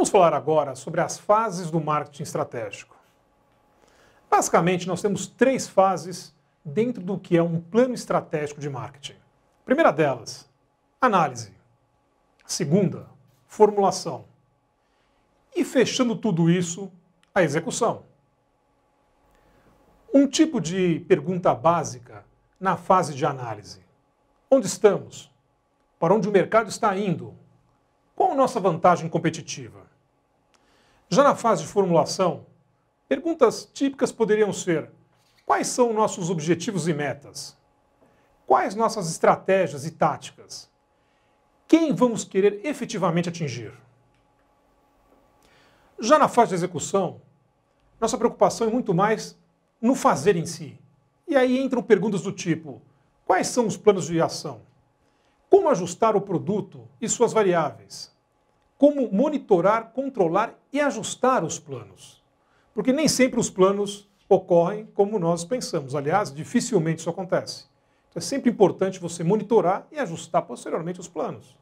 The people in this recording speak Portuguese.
Vamos falar agora sobre as fases do marketing estratégico. Basicamente, nós temos três fases dentro do que é um plano estratégico de marketing. A primeira delas, análise. A segunda, formulação. E fechando tudo isso, a execução. Um tipo de pergunta básica na fase de análise. Onde estamos? Para onde o mercado está indo? Qual a nossa vantagem competitiva? Já na fase de formulação, perguntas típicas poderiam ser: quais são nossos objetivos e metas? Quais nossas estratégias e táticas? Quem vamos querer efetivamente atingir? Já na fase de execução, nossa preocupação é muito mais no fazer em si. E aí entram perguntas do tipo: quais são os planos de ação? Como ajustar o produto e suas variáveis? como monitorar, controlar e ajustar os planos. Porque nem sempre os planos ocorrem como nós pensamos. Aliás, dificilmente isso acontece. Então é sempre importante você monitorar e ajustar posteriormente os planos.